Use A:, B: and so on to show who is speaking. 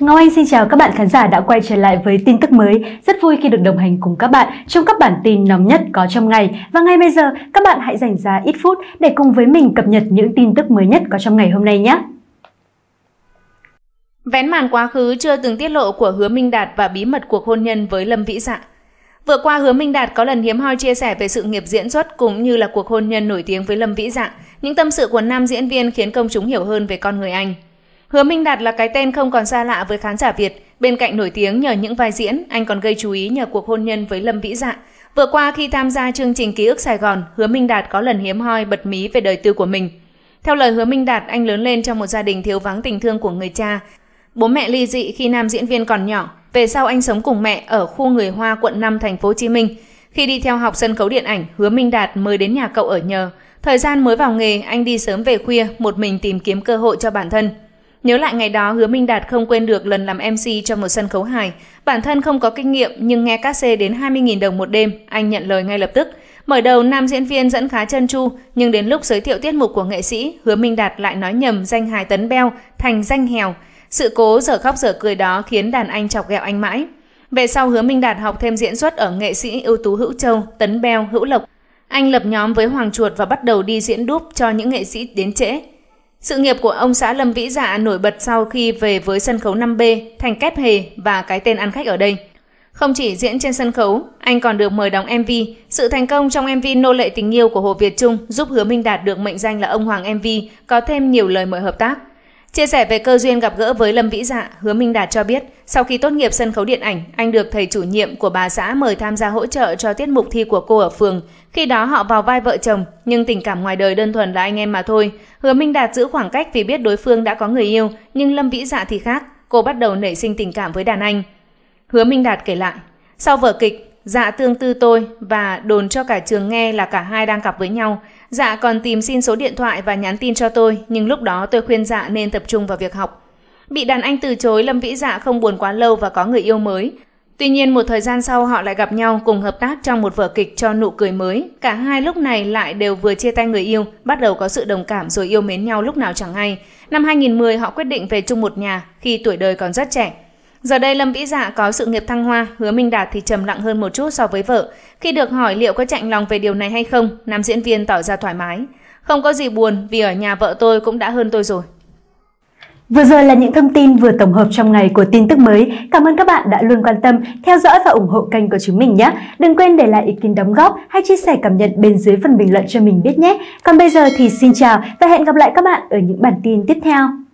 A: Ngọc Anh xin chào các bạn khán giả đã quay trở lại với tin tức mới. Rất vui khi được đồng hành cùng các bạn trong các bản tin nóng nhất có trong ngày. Và ngay bây giờ, các bạn hãy dành ra ít phút để cùng với mình cập nhật những tin tức mới nhất có trong ngày hôm nay nhé.
B: Vén màn quá khứ chưa từng tiết lộ của Hứa Minh Đạt và bí mật cuộc hôn nhân với Lâm Vĩ Dạ. Vừa qua, Hứa Minh Đạt có lần hiếm hoi chia sẻ về sự nghiệp diễn xuất cũng như là cuộc hôn nhân nổi tiếng với Lâm Vĩ Dạ. Những tâm sự của nam diễn viên khiến công chúng hiểu hơn về con người anh. Hứa Minh Đạt là cái tên không còn xa lạ với khán giả Việt. Bên cạnh nổi tiếng nhờ những vai diễn, anh còn gây chú ý nhờ cuộc hôn nhân với Lâm Vĩ Dạ. Vừa qua khi tham gia chương trình Ký ức Sài Gòn, Hứa Minh Đạt có lần hiếm hoi bật mí về đời tư của mình. Theo lời Hứa Minh Đạt, anh lớn lên trong một gia đình thiếu vắng tình thương của người cha. Bố mẹ ly dị khi nam diễn viên còn nhỏ, về sau anh sống cùng mẹ ở khu người Hoa, quận 5, thành phố Hồ Chí Minh. Khi đi theo học sân khấu điện ảnh, Hứa Minh Đạt mới đến nhà cậu ở nhờ. Thời gian mới vào nghề, anh đi sớm về khuya, một mình tìm kiếm cơ hội cho bản thân. Nhớ lại ngày đó Hứa Minh Đạt không quên được lần làm MC cho một sân khấu hài. Bản thân không có kinh nghiệm nhưng nghe các xe đến 20.000 đồng một đêm, anh nhận lời ngay lập tức. Mở đầu nam diễn viên dẫn khá chân chu, nhưng đến lúc giới thiệu tiết mục của nghệ sĩ, Hứa Minh Đạt lại nói nhầm danh hài tấn beo thành danh hèo. Sự cố giờ khóc giờ cười đó khiến đàn anh chọc ghẹo anh mãi. Về sau Hứa Minh Đạt học thêm diễn xuất ở nghệ sĩ ưu tú Hữu Châu, Tấn Beo, Hữu Lộc. Anh lập nhóm với Hoàng Chuột và bắt đầu đi diễn đúp cho những nghệ sĩ đến trễ. Sự nghiệp của ông xã Lâm Vĩ Dạ nổi bật sau khi về với sân khấu 5B, thành kép hề và cái tên ăn khách ở đây. Không chỉ diễn trên sân khấu, anh còn được mời đóng MV. Sự thành công trong MV Nô lệ tình yêu của Hồ Việt Trung giúp Hứa Minh Đạt được mệnh danh là ông Hoàng MV, có thêm nhiều lời mời hợp tác. Chia sẻ về cơ duyên gặp gỡ với Lâm Vĩ Dạ, Hứa Minh Đạt cho biết, sau khi tốt nghiệp sân khấu điện ảnh, anh được thầy chủ nhiệm của bà xã mời tham gia hỗ trợ cho tiết mục thi của cô ở phường. Khi đó họ vào vai vợ chồng, nhưng tình cảm ngoài đời đơn thuần là anh em mà thôi. Hứa Minh Đạt giữ khoảng cách vì biết đối phương đã có người yêu, nhưng Lâm Vĩ Dạ thì khác, cô bắt đầu nảy sinh tình cảm với đàn anh. Hứa Minh Đạt kể lại, sau vở kịch, Dạ tương tư tôi và đồn cho cả trường nghe là cả hai đang cặp với nhau, Dạ còn tìm xin số điện thoại và nhắn tin cho tôi, nhưng lúc đó tôi khuyên dạ nên tập trung vào việc học. Bị đàn anh từ chối, Lâm Vĩ Dạ không buồn quá lâu và có người yêu mới. Tuy nhiên một thời gian sau họ lại gặp nhau cùng hợp tác trong một vở kịch cho nụ cười mới. Cả hai lúc này lại đều vừa chia tay người yêu, bắt đầu có sự đồng cảm rồi yêu mến nhau lúc nào chẳng hay. Năm 2010 họ quyết định về chung một nhà khi tuổi đời còn rất trẻ. Giờ đây Lâm Vĩ Dạ có sự nghiệp thăng hoa, Hứa Minh Đạt thì trầm lặng hơn một chút so với vợ. Khi được hỏi liệu có chạnh lòng về điều này hay không, nam diễn viên tỏ ra thoải mái. Không có gì buồn vì ở nhà vợ tôi cũng đã hơn tôi rồi.
A: Vừa rồi là những thông tin vừa tổng hợp trong ngày của tin tức mới. Cảm ơn các bạn đã luôn quan tâm, theo dõi và ủng hộ kênh của chúng mình nhé. Đừng quên để lại ý kiến đóng góp hay chia sẻ cảm nhận bên dưới phần bình luận cho mình biết nhé. Còn bây giờ thì xin chào và hẹn gặp lại các bạn ở những bản tin tiếp theo.